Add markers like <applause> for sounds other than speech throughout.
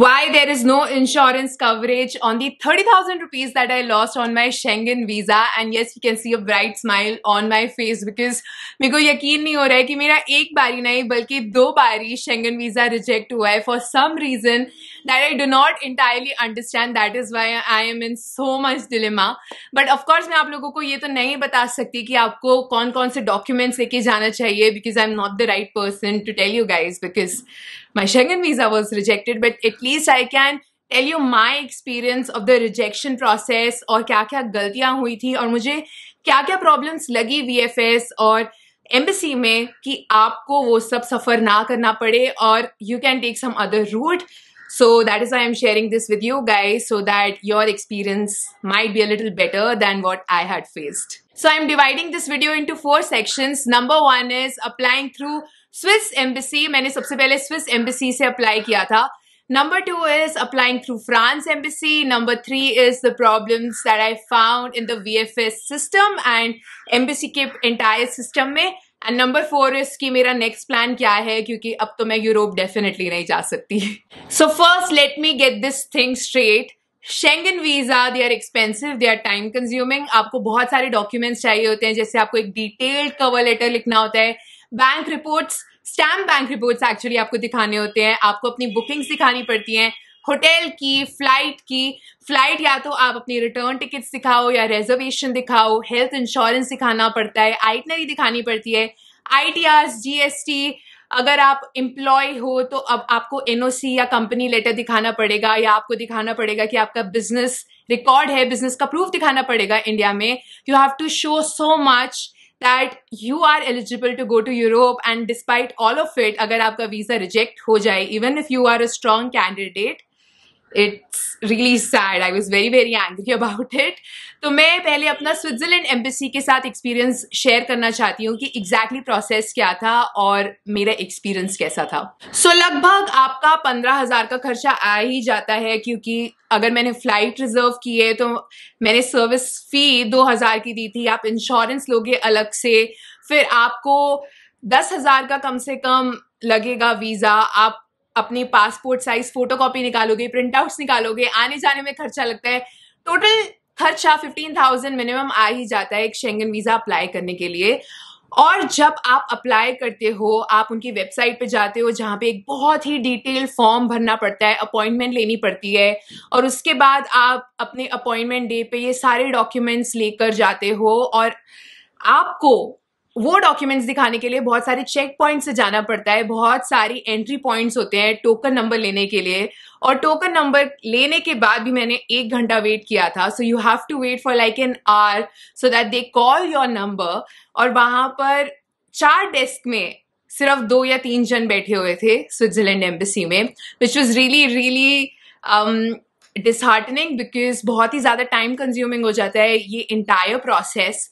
why there is no insurance coverage on the 30,000 rupees that I lost on my Schengen visa. And yes, you can see a bright smile on my face because मेरे को यकीन नहीं हो रहा है कि मेरा एक बारी नहीं बल्कि दो बारी Schengen visa reject hua hai for some reason that I do not entirely understand. That is why I am in so much dilemma. But of course मैं आप लोगों को ये तो नहीं बता सकती कि आपको कौन कौन से documents लेके जाना चाहिए because I'm not the right person to tell you guys because my Schengen visa was rejected, but at least I can tell you my experience of the rejection process or क्या क्या गलतियाँ hui thi और मुझे क्या क्या problems लगी VFS or embassy, में कि आपको वो सब सफ़र ना करना पड़े or You can take some other route. So that is why I'm sharing this with you guys so that your experience might be a little better than what I had faced. So I'm dividing this video into four sections. Number one is applying through Swiss embassy मैंने सबसे पहले Swiss embassy से apply किया था is applying through France embassy number three is the problem that I found in the V F S system and embassy के entire system में. And number four is कि मेरा नेक्स्ट प्लान क्या है क्योंकि अब तो मैं यूरोप डेफिनेटली नहीं जा सकती so first let me get this thing straight Schengen visa they are expensive they are time consuming आपको बहुत सारे डॉक्यूमेंट्स चाहिए होते हैं जैसे आपको एक डिटेल्ड कवर लेटर लिखना होता है bank reports stamp bank reports actually आपको दिखाने होते हैं आपको अपनी बुकिंग्स दिखानी पड़ती हैं होटल की फ्लाइट की फ्लाइट या तो आप अपनी रिटर्न टिकट्स दिखाओ या रिजर्वेशन दिखाओ हेल्थ इंश्योरेंस दिखाना पड़ता है आइटनरी दिखानी पड़ती है I T G S T अगर आप एम्प्लॉय हो तो अब आपको एनओसी या कंपनी लेटर दिखाना पड़ेगा या आपको दिखाना पड़ेगा कि आपका बिजनेस रिकॉर्ड है बिजनेस का प्रूफ दिखाना पड़ेगा इंडिया में you have to show so much that you are eligible to go to Europe and despite all of it, agar aapka visa reject ho jai, even if you are a strong candidate, it's really sad I was very very angry about it तो मैं पहले अपना Switzerland embassy के साथ experience share करना चाहती हूँ कि एग्जैक्टली exactly प्रोसेस क्या था और मेरा एक्सपीरियंस कैसा था सो so, लगभग आपका पंद्रह हज़ार का खर्चा आ ही जाता है क्योंकि अगर मैंने फ्लाइट रिजर्व की है तो मैंने सर्विस फ़ी दो हज़ार की दी थी आप इंश्योरेंस लोगे अलग से फिर आपको दस हज़ार का कम से कम लगेगा वीज़ा आप अपनी पासपोर्ट साइज फोटो कॉपी निकालोगे प्रिंट आउट्स निकालोगे आने जाने में खर्चा लगता है टोटल खर्चा फिफ्टीन थाउजेंड मिनिमम आ ही जाता है एक शेंगन वीज़ा अप्लाई करने के लिए और जब आप अप्लाई करते हो आप उनकी वेबसाइट पे जाते हो जहाँ पे एक बहुत ही डिटेल फॉर्म भरना पड़ता है अपॉइंटमेंट लेनी पड़ती है और उसके बाद आप अपने अपॉइंटमेंट डे पे ये सारे डॉक्यूमेंट्स लेकर जाते हो और आपको वो डॉक्यूमेंट्स दिखाने के लिए बहुत सारे चेक पॉइंट से जाना पड़ता है बहुत सारी एंट्री पॉइंट्स होते हैं टोकन नंबर लेने के लिए और टोकन नंबर लेने के बाद भी मैंने एक घंटा वेट किया था so you have to wait for like an hour so that they call your number और वहां पर चार डेस्क में सिर्फ दो या तीन जन बैठे हुए थे स्विट्जरलैंड एम्बेसी में which was really really disheartening because बहुत ही ज़्यादा टाइम कंज्यूमिंग हो जाता है ये इंटायर प्रोसेस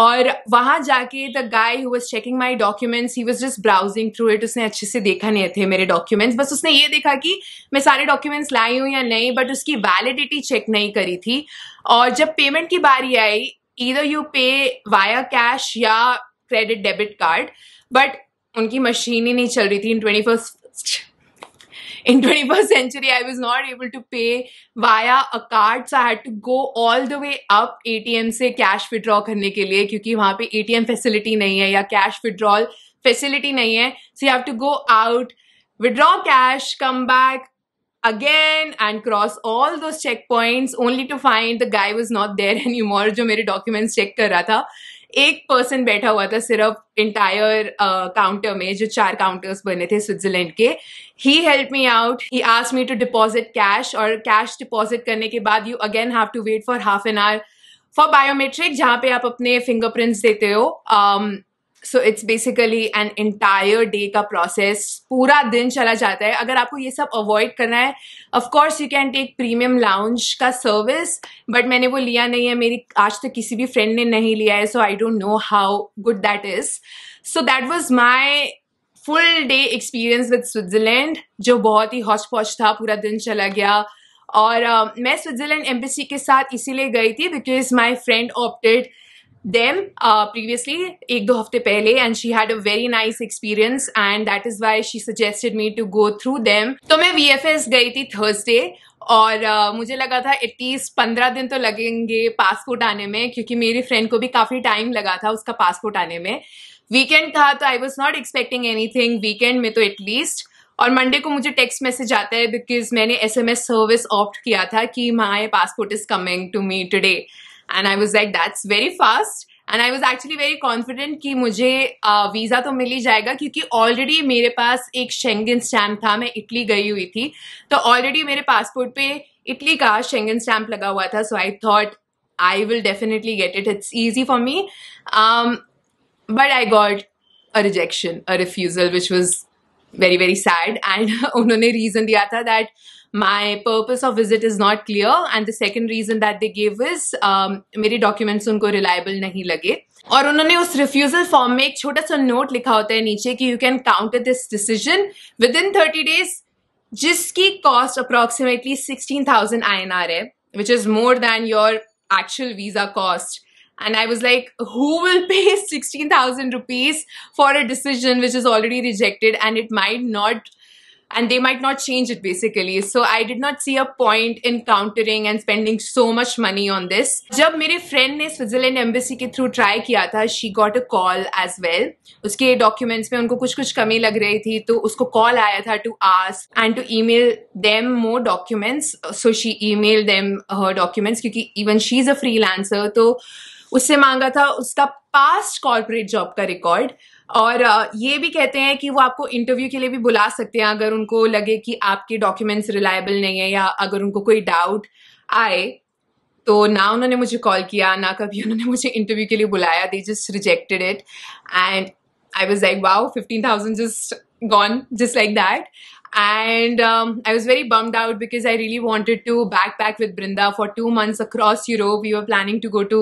और वहाँ जाके the guy who was checking my documents he was just browsing through it उसने अच्छे से देखा नहीं थे मेरे डॉक्यूमेंट्स बस उसने ये देखा कि मैं सारे डॉक्यूमेंट्स लाई हूँ या नहीं बट उसकी वैलिडिटी चेक नहीं करी थी और जब पेमेंट की बारी आई either you pay via cash या क्रेडिट डेबिट कार्ड बट उनकी मशीन ही नहीं चल रही थी in twenty first in 21st century i was not able to pay via a card so i had to go all the way up atm se cash withdraw karne ke liye kyunki wahan pe atm facility nahi hai ya cash withdrawal facility nahi hai so you have to go out withdraw cash come back again and cross all those checkpoints only to find the guy was not there anymore जो मेरे documents check कर रहा था एक person बैठा हुआ था सिर्फ इंटायर काउंटर uh, में जो चार काउंटर्स बने थे स्विट्जरलैंड के he help me out he ask me to deposit cash और कैश डिपॉजिट करने के बाद you again have to wait for half an hour for biometric जहाँ पे आप अपने फिंगरप्रिंट्स देते हो um, so it's basically an entire day का प्रोसेस पूरा दिन चला जाता है अगर आपको ये सब अवॉइड करना है of course you can take premium lounge का सर्विस बट मैंने वो लिया नहीं है मेरी आज तक किसी भी फ्रेंड ने नहीं लिया है so I don't know how good that is so that was my full day experience with Switzerland जो बहुत ही हॉच पॉच था पूरा दिन चला गया और uh, मैं स्विट्जरलैंड एम्बेसी के साथ इसीलिए गई थी because my friend opted uh, previously एक दो हफ्ते पहले and she had a very nice experience and that is why she suggested me to go through them तो मैं वी गई थी थर्सडे और uh, मुझे लगा था एटलीस्ट पंद्रह दिन तो लगेंगे पासपोर्ट आने में क्योंकि मेरी फ्रेंड को भी काफ़ी टाइम लगा था उसका पासपोर्ट आने में वीकेंड था तो I was not expecting anything weekend में तो एटलीस्ट और मंडे को मुझे टेक्स्ट मैसेज आता है बिकॉज मैंने S M S service opt किया था कि my passport is coming to me today and I was like that's very fast and I was actually very confident कि मुझे वीज़ा तो मिल ही जाएगा क्योंकि ऑलरेडी मेरे पास एक शेंगन स्टैम्प था मैं इटली गई हुई थी तो ऑलरेडी मेरे पासपोर्ट पे इटली का शेंगन स्टैम्प लगा हुआ था so I thought I will definitely get it it's easy for me but I got a rejection a refusal which was very very sad and उन्होंने रीज़न दिया था that my purpose of visit is not clear and the second reason that they gave is um, documents उनको reliable नहीं लगे और उन्होंने उस refusal form में एक छोटा सा नोट लिखा होता है नीचे कि you can counter this decision within thirty days जिसकी cost approximately sixteen thousand I N R है which is more than your actual visa cost. And I was like, who will pay <laughs> 16,000 rupees for a decision which is already rejected and it might not and they might not change it basically so i did not see a point in countering and spending so much money on this jab mere friend ne switzerland embassy ke through try kiya tha she got a call as well uske documents mein unko kuch kuch kami lag rahi thi to usko call aaya tha to ask and to email them more documents so she emailed them her documents kyunki even she is a freelancer to usse manga tha uska past corporate job ka record और ये भी कहते हैं कि वो आपको interview के लिए भी बुला सकते हैं अगर उनको लगे कि आपके डॉक्यूमेंट्स रिलायबल नहीं है या अगर उनको कोई डाउट आए तो ना उन्होंने मुझे कॉल किया ना कभी उन्होंने <laughs> मुझे इंटरव्यू के लिए बुलाया they just rejected it and I was like wow fifteen thousand just gone just like that and I was very very out because I really wanted to backpack with Brinda for two months across Europe you are planning to go to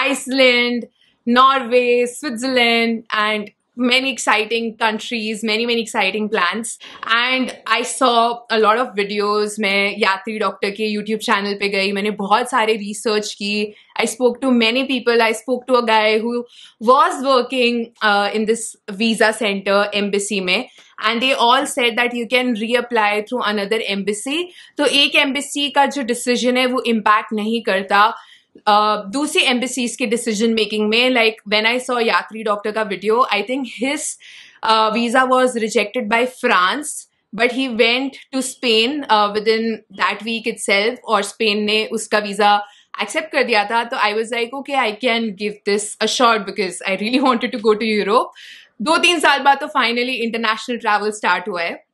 Iceland Norway, Switzerland, and many exciting countries, many, many exciting plans. And I saw a lot of videos. मैं यात्री doctor के YouTube channel पे गई मैंने बहुत सारे research की I spoke to many people. I spoke to a guy who was working uh, in this visa center embassy में and they all said that you can reapply through another embassy. So, ek embassy ka jo decision hai, wo impact nahi karta. दूसरी embassies के decision making में like when I saw Yatri doctor का video I think his visa was rejected by France but he went to Spain within that week itself और Spain ने उसका visa accept कर दिया था तो I was like okay I can give this a shot because I really wanted to go to Europe दो तीन साल बाद तो फाइनली इंटरनेशनल ट्रैवल स्टार्ट हुआ है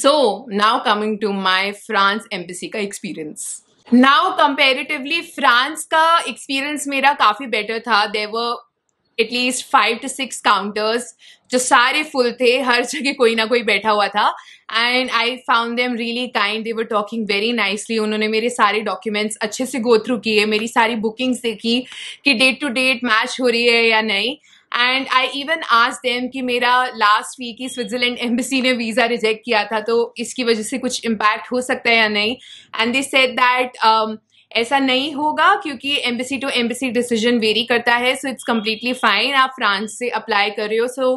so now coming to my France embassy का एक्सपीरियंस नाउ कंपेरेटिवली फ्रांस का experience मेरा काफ़ी बेटर था there were at least five to six counters जो सारे फुल थे हर जगह कोई ना कोई बैठा हुआ था and I found them really kind they were talking very nicely उन्होंने मेरे सारे डॉक्यूमेंट्स अच्छे से गो थ्रू किए मेरी सारी बुकिंग्स देखी कि डेट टू डेट मैच हो रही है या नहीं एंड आई इवन आज देम कि मेरा लास्ट वीक ही स्विट्जरलैंड एम्बेसी ने वीज़ा रिजेक्ट किया था तो इसकी वजह से कुछ इम्पैक्ट हो सकता है या नहीं एंड दिस सेट दैट ऐसा नहीं होगा क्योंकि embassy to embassy decision vary करता है सो इट्स कम्प्लीटली फाइन आप फ्रांस से अप्लाई कर रहे हो सो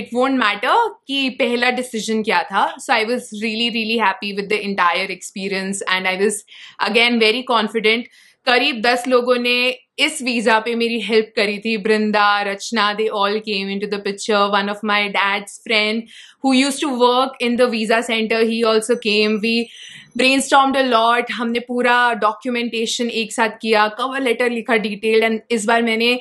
इट वोंट मैटर कि पहला डिसीजन क्या था so I was really really happy with the entire experience and I was again very confident करीब दस लोगों ने इस वीज़ा पे मेरी हेल्प करी थी Brinda Rachna they all came into the picture one of my dad's friend who used to work in the visa centre he also came we brain the lot हमने पूरा डॉक्यूमेंटेशन एक साथ किया कवर लेटर लिखा detailed and इस बार मैंने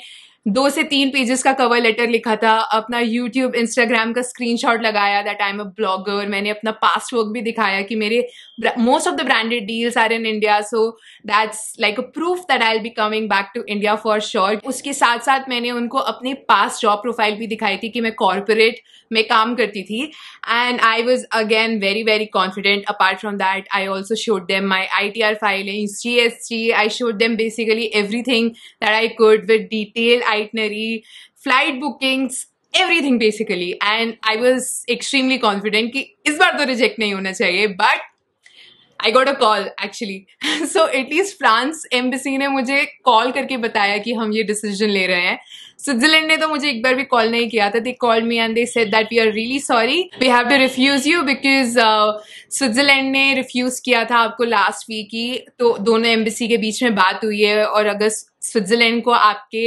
दो से तीन पेजेस का कवर लेटर लिखा था अपना यूट्यूब इंस्टाग्राम का स्क्रीनशॉट लगाया that I am a blogger मैंने अपना पास्ट वर्क भी दिखाया कि मेरे most of the branded deals are in India so that's like a proof that I be coming back to India for sure उसके साथ साथ मैंने उनको अपनी पास जॉब प्रोफाइल भी दिखाई थी कि मैं कॉरपोरेट में काम करती थी and I was again very very confident apart from that I also showed them my I T R filing G S T I showed them basically एवरी थिंग that I could with detail itinerary flight bookings everything basically and I was extremely confident कि इस बार तो reject नहीं होना चाहिए but I got a call actually so at least France embassy ने मुझे कॉल करके बताया कि हम ये डिसीजन ले रहे हैं स्विट्जरलैंड ने तो मुझे एक बार भी कॉल नहीं किया था they call me and they said that we are really sorry we have to refuse you because Switzerland ने रिफ्यूज किया था आपको लास्ट वीक ही तो दोनों एम्बेसी के बीच में बात हुई है और अगर स्विट्जरलैंड को आपके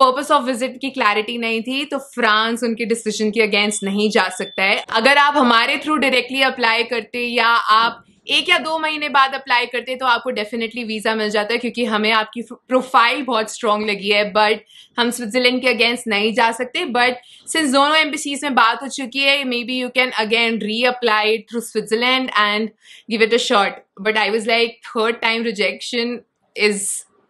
पर्पस ऑफ विजिट की क्लैरिटी नहीं थी तो फ्रांस उनके डिसीजन के अगेंस्ट नहीं जा सकता है अगर आप हमारे थ्रू डायरेक्टली अप्लाई करते या आप एक या दो महीने बाद अप्लाई करते तो आपको डेफिनेटली वीज़ा मिल जाता है क्योंकि हमें आपकी प्रोफाइल बहुत स्ट्रांग लगी है बट हम स्विट्जरलैंड के अगेंस्ट नहीं जा सकते बट सिंस दोनों एम्बेसीज में बात हो चुकी है maybe you can again reapply through Switzerland and give it a shot but I was like third time rejection is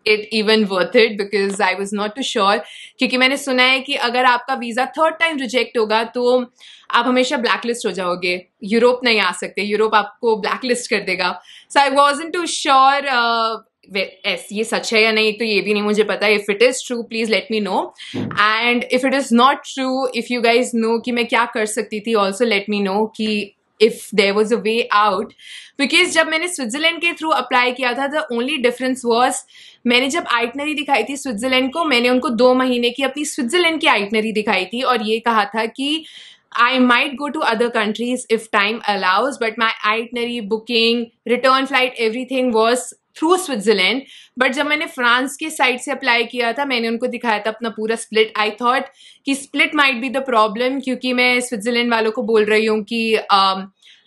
it even worth it because I was not too sure क्योंकि मैंने सुना है कि अगर आपका visa third time reject होगा तो आप हमेशा ब्लैकलिस्ट हो जाओगे यूरोप नहीं आ सकते यूरोप आपको ब्लैकलिस्ट कर देगा so I was in too sure as ये सच है या नहीं तो ये भी नहीं मुझे पता if it is true please let me know and if it is not true if you guys know कि मैं क्या कर सकती थी ऑल्सो लेट मी नो कि if there was a way out because जब मैंने स्विट्जरलैंड के थ्रू अप्लाई किया था द ओनली डिफरेंस वॉज मैंने जब आइटनरी दिखाई थी स्विट्जरलैंड को मैंने उनको दो महीने की अपनी स्विट्जरलैंड की आइटनरी दिखाई थी और ये कहा था कि I might go to other countries if time allows, but my itinerary, booking, return flight, everything was through Switzerland but जब मैंने फ्रांस के साइड से अप्लाई किया था मैंने उनको दिखाया था अपना पूरा स्प्लिट आई थॉट कि split might be the problem क्योंकि मैं स्विट्जरलैंड वालों को बोल रही हूँ कि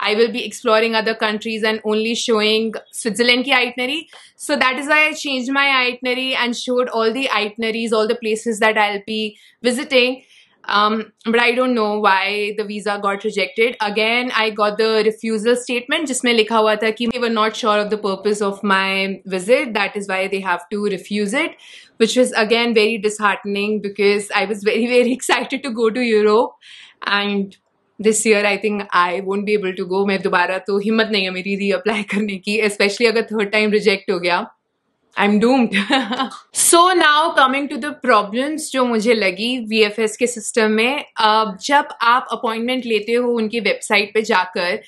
I will be exploring other countries and only showing Switzerland की itinerary so that is I change my itinerary and showed all the itineraries all the places that I'll be visiting Um, but I don't know why the visa got rejected. Again, I got the refusal statement jisme likha hua tha ki they were not sure of the purpose of my visit. That is why they have to refuse it, which was again very disheartening because I was very very excited to go to Europe and this year i think i won't be able to go main dobara to himmat nahi hai meri reapply karne ki especially agar third time reject ho gaya I am doomed so now coming to the problems जो मुझे लगी V F S के system में uh, जब आप appointment लेते हो उनकी वेबसाइट पे जाकर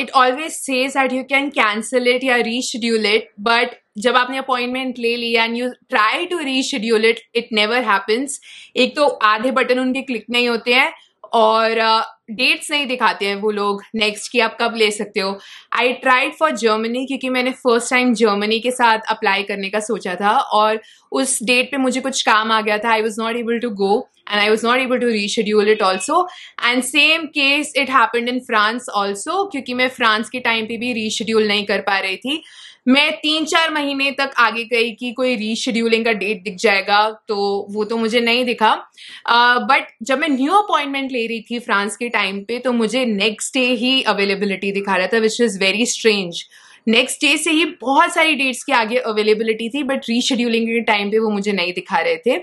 it always says that you can cancel it या रीशेड्यूल इट बट जब आपने अपॉइंटमेंट ले लिया and you try to reschedule it it never happens एक तो आधे बटन उनके क्लिक नहीं होते हैं और uh, डेट्स नहीं दिखाते हैं वो लोग नेक्स्ट की आप कब ले सकते हो आई ट्राइड फॉर जर्मनी क्योंकि मैंने फर्स्ट टाइम जर्मनी के साथ अप्लाई करने का सोचा था और उस डेट पे मुझे कुछ काम आ गया था I was not able to go and I was not able to reschedule it also and same case it happened in France also क्योंकि मैं फ्रांस के टाइम पे भी रीशेड्यूल नहीं कर पा रही थी मैं तीन चार महीने तक आगे गई कि कोई रीशेड्यूलिंग का डेट दिख जाएगा तो वो तो मुझे नहीं दिखा बट uh, जब मैं न्यू अपॉइंटमेंट ले रही थी फ्रांस के टाइम पे तो मुझे नेक्स्ट डे ही अवेलेबिलिटी दिखा रहा था which is very strange next day से ही बहुत सारी डेट्स के आगे अवेलेबिलिटी थी बट रीशेड्यूलिंग के टाइम पे वो मुझे नहीं दिखा रहे थे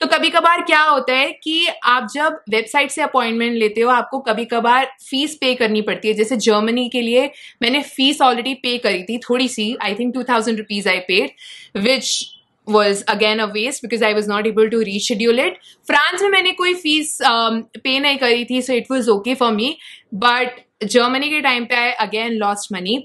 तो कभी कभार क्या होता है कि आप जब वेबसाइट से अपॉइंटमेंट लेते हो आपको कभी कभार फीस पे करनी पड़ती है जैसे जर्मनी के लिए मैंने फीस ऑलरेडी पे करी थी थोड़ी सी I think two thousand rupees I paid which was again a waste because I was not able to reschedule it France में मैंने कोई फीस पे um, नहीं करी थी so it was okay for me but Germany के time पे I again lost money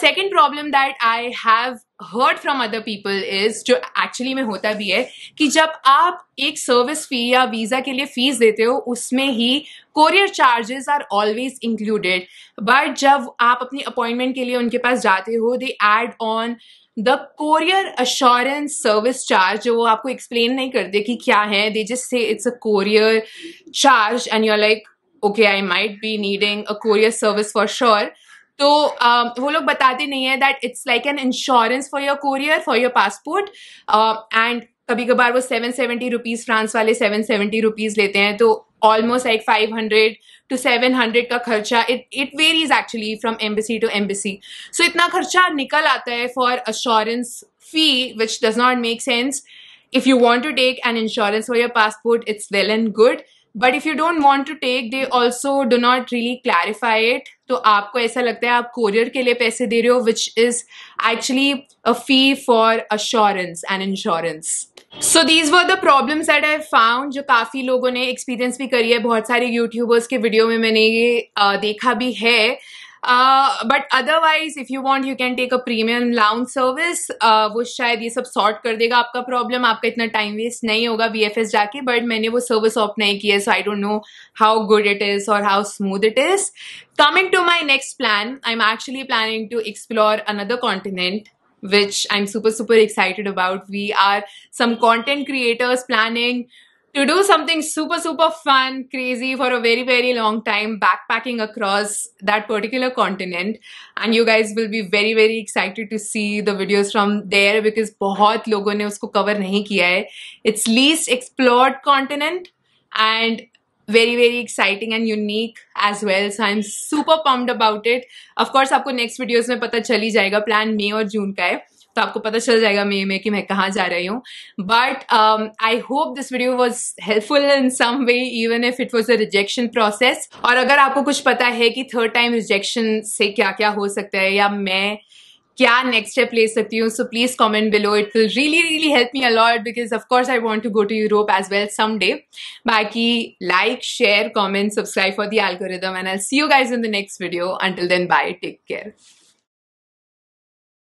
second problem that I have heard from other people is जो actually में होता भी है कि जब आप एक सर्विस फी या वीज़ा के लिए फीस देते हो उसमें ही courier charges are always included but जब आप अपनी अपॉइंटमेंट के लिए उनके पास जाते हो they add on the courier assurance service charge जो वो आपको एक्सप्लेन नहीं करते कि क्या है they just say it's a courier charge and you're like okay I might be needing a courier service for sure तो um, वो लोग बताते नहीं है that it's like an insurance for your courier for your passport and कभी कभार वो seven seventy rupees France वाले सेवन सेवेंटी रुपीज़ लेते हैं तो almost like five hundred to seven hundred का खर्चा it it varies actually from embassy to embassy so इतना खर्चा निकल आता है for assurance fee which does not make sense if you want to take an insurance for your passport it's well and good but if you don't want to take they also do not really clarify it तो आपको ऐसा लगता है आप courier के लिए पैसे दे रहे हो which is actually a fee for assurance and insurance so these were the problems that I found जो काफ़ी लोगों ने एक्सपीरियंस भी करी है बहुत सारे यूट्यूबर्स के वीडियो में मैंने ये देखा भी है but otherwise if you want you can take a premium lounge service वो शायद ये सब सॉर्ट कर देगा आपका प्रॉब्लम आपका इतना टाइम वेस्ट नहीं होगा बी एफ एस जाके बट मैंने वो सर्विस ऑप नहीं की so I don't know how good it is और how smooth it is coming to my next plan I am actually planning to explore another continent which I am super super excited about we are some content creators planning to do something super super fun crazy for a very very long time backpacking across that particular continent and you guys will be very very excited to see the videos from there because bahut logon ne usko cover nahi kiya hai it's least explored continent and very very exciting and unique as well so i'm super pumped about it of course aapko next videos mein pata chal hi jayega plan may aur june ka hai तो आपको पता चल जाएगा मे में कि मैं कहाँ जा रही हूँ but I hope this video was helpful in some way even if it was a rejection process और अगर आपको कुछ पता है कि थर्ड टाइम रिजेक्शन से क्या क्या हो सकता है या मैं क्या नेक्स्ट स्टेप ले सकती हूँ so please comment below it will really really help me a lot because of course I want to go to Europe as well some day बाकी like share comment subscribe for the algorithm and I see you guys in the next video until then bye take care